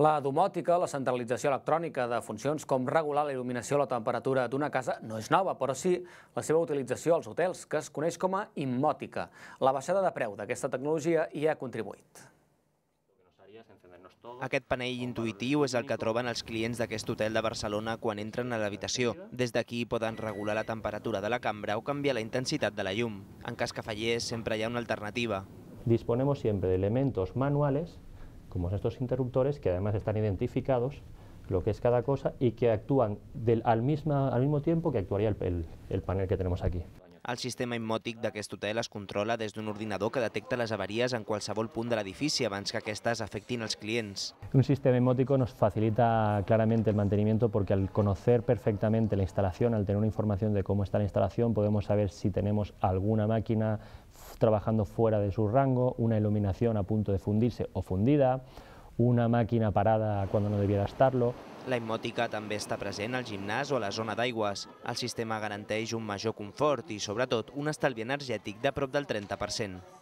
La domòtica, la centralització electrònica de funcions com regular la il·luminació o la temperatura d'una casa no és nova, però sí la seva utilització als hotels, que es coneix com a immòtica. La baixada de preu d'aquesta tecnologia hi ha contribuït. Aquest panell intuïtiu és el que troben els clients d'aquest hotel de Barcelona quan entren a l'habitació. Des d'aquí poden regular la temperatura de la cambra o canviar la intensitat de la llum. En cas que fallés, sempre hi ha una alternativa. Disponemos siempre de elementos manuales como estos interruptores, que además están identificados lo que es cada cosa y que actúan al, mismo tiempo que actuaría el panel que tenemos aquí. Al sistema immòtic d'aquest hotel es controla desde un ordinador que detecta las avaries en qualsevol punt de l'edifici abans que aquestes afectin los clientes. Un sistema inmótico nos facilita claramente el mantenimiento porque al conocer perfectamente la instalación, al tener una información de cómo está la instalación, podemos saber si tenemos alguna máquina trabajando fuera de su rango, una iluminación a punto de fundirse o fundida, una màquina parada quan no devia estar-lo. La hipmòtica també està present al gimnàs o a la zona d'aigües. El sistema garanteix un major confort i, sobretot, un estalvi energètic de prop del 30%.